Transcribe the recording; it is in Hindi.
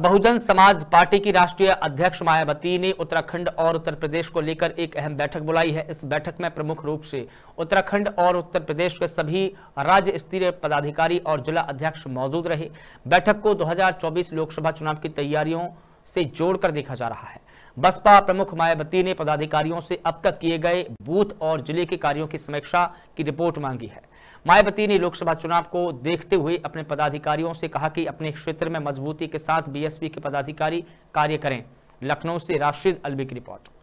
बहुजन समाज पार्टी की राष्ट्रीय अध्यक्ष मायावती ने उत्तराखंड और उत्तर प्रदेश को लेकर एक अहम बैठक बुलाई है इस बैठक में प्रमुख रूप से उत्तराखंड और उत्तर प्रदेश के सभी राज्य स्तरीय पदाधिकारी और जिला अध्यक्ष मौजूद रहे बैठक को 2024 लोकसभा चुनाव की तैयारियों से जोड़कर देखा जा रहा है बसपा प्रमुख मायावती ने पदाधिकारियों से अब तक किए गए बूथ और जिले के कार्यों की समीक्षा की रिपोर्ट मांगी है मायावती ने लोकसभा चुनाव को देखते हुए अपने पदाधिकारियों से कहा कि अपने क्षेत्र में मजबूती के साथ बीएसपी के पदाधिकारी कार्य करें लखनऊ से राशिद अलवी की रिपोर्ट